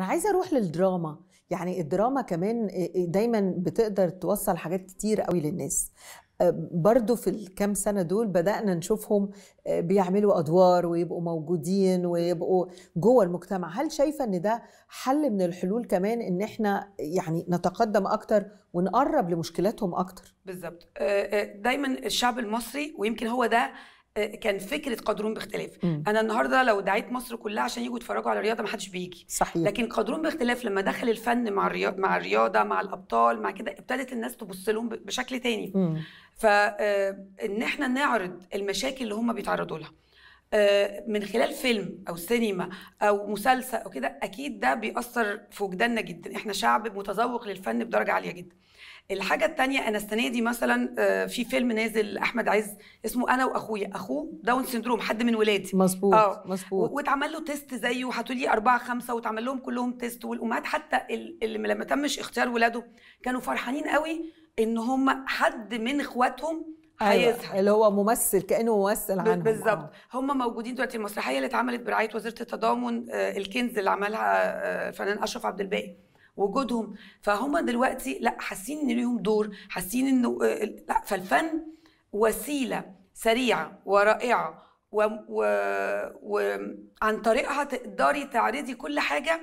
انا عايزه اروح للدراما يعني الدراما كمان إيه، إيه، دايما بتقدر توصل حاجات كتير قوي للناس أه، برضو في الكام سنة دول بدأنا نشوفهم أه، بيعملوا أدوار ويبقوا موجودين ويبقوا جوه المجتمع هل شايفة أن ده حل من الحلول كمان أن احنا يعني نتقدم أكتر ونقرب لمشكلاتهم أكتر بالظبط أه، دايما الشعب المصري ويمكن هو ده كان فكره قدرون باختلاف مم. انا النهارده لو دعيت مصر كلها عشان يجوا يتفرجوا على الرياضه ما حدش بيجي صحيح. لكن قدرون باختلاف لما دخل الفن مع الرياضه مع الرياضه مع الابطال مع كده ابتدت الناس تبص لهم بشكل تاني فان آه، احنا نعرض المشاكل اللي هم بيتعرضوا لها آه، من خلال فيلم او سينما او مسلسل او كده اكيد ده بيأثر في وجداننا جدا احنا شعب متذوق للفن بدرجه عاليه جدا الحاجة التانية أنا السنة دي مثلا آه، في فيلم نازل أحمد عز اسمه أنا وأخويا أخوه داون سندروم حد من ولادي مظبوط آه. مظبوط واتعمل له تيست زيه وحطوا لي أربعة خمسة واتعمل لهم كلهم تيست والأمهات حتى اللي لما تمش اختيار ولاده كانوا فرحانين قوي إن هم حد من إخواتهم أيوة. اللي هو ممثل كانه ممثل عنهم بالظبط آه. هم موجودين دلوقتي المسرحيه اللي اتعملت برعايه وزاره التضامن آه، الكنز اللي عملها الفنان آه، اشرف عبد الباقي وجودهم فهم دلوقتي لا حاسين ان ليهم دور حاسين انه لا فالفن وسيله سريعه ورائعه و... و... وعن طريقها تقدري تعرضي كل حاجه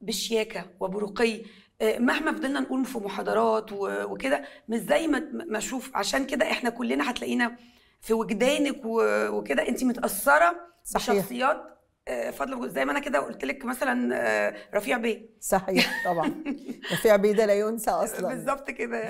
بشياكه وبرقي آه، مهما فضلنا نقول في محاضرات وكده مش زي ما اشوف عشان كده احنا كلنا هتلاقينا في وجدانك وكده انت متاثره صحيح. بشخصيات آه، فضل زي ما انا كده قلت لك مثلا آه، رفيع بيه صحيح طبعا رفيع بيه ده لا ينسى اصلا بالظبط كده